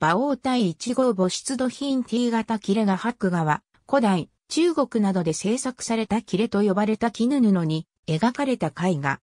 馬王対1号母出土品 T 型キレが白川、古代、中国などで制作されたキレと呼ばれた絹布に描かれた絵画。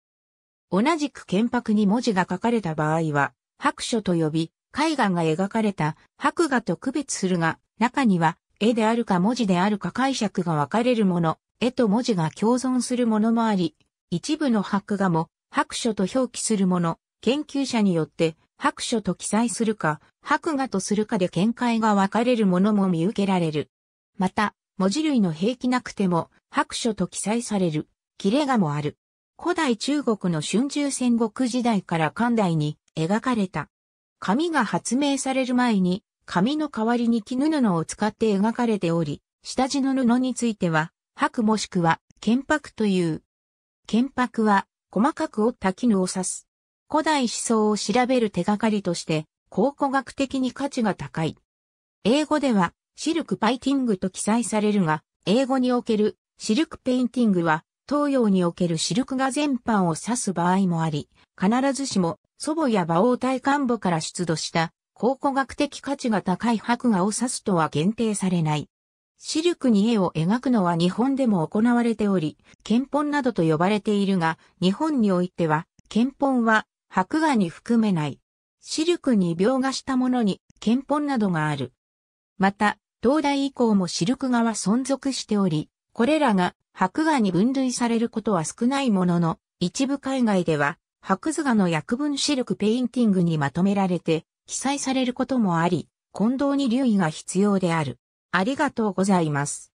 同じく剣白に文字が書かれた場合は、白書と呼び、絵画が描かれた白画と区別するが、中には絵であるか文字であるか解釈が分かれるもの、絵と文字が共存するものもあり、一部の白画も白書と表記するもの、研究者によって白書と記載するか、白画とするかで見解が分かれるものも見受けられる。また、文字類の平気なくても、白書と記載される、切れ画もある。古代中国の春秋戦国時代から漢代に描かれた。紙が発明される前に、紙の代わりに絹布を使って描かれており、下地の布については、白もしくは、剣白という。剣白は、細かく折った絹を指す。古代思想を調べる手がかりとして、考古学的に価値が高い。英語では、シルクパイティングと記載されるが、英語におけるシルクペインティングは、東洋におけるシルク画全般を指す場合もあり、必ずしも祖母や馬王体幹部から出土した考古学的価値が高い白画を指すとは限定されない。シルクに絵を描くのは日本でも行われており、憲本などと呼ばれているが、日本においては、憲本は白画に含めない。シルクに描画したものに、剣本などがある。また、東大以降もシルク画は存続しており、これらが白画に分類されることは少ないものの、一部海外では、白図画の薬文シルクペインティングにまとめられて、記載されることもあり、混同に留意が必要である。ありがとうございます。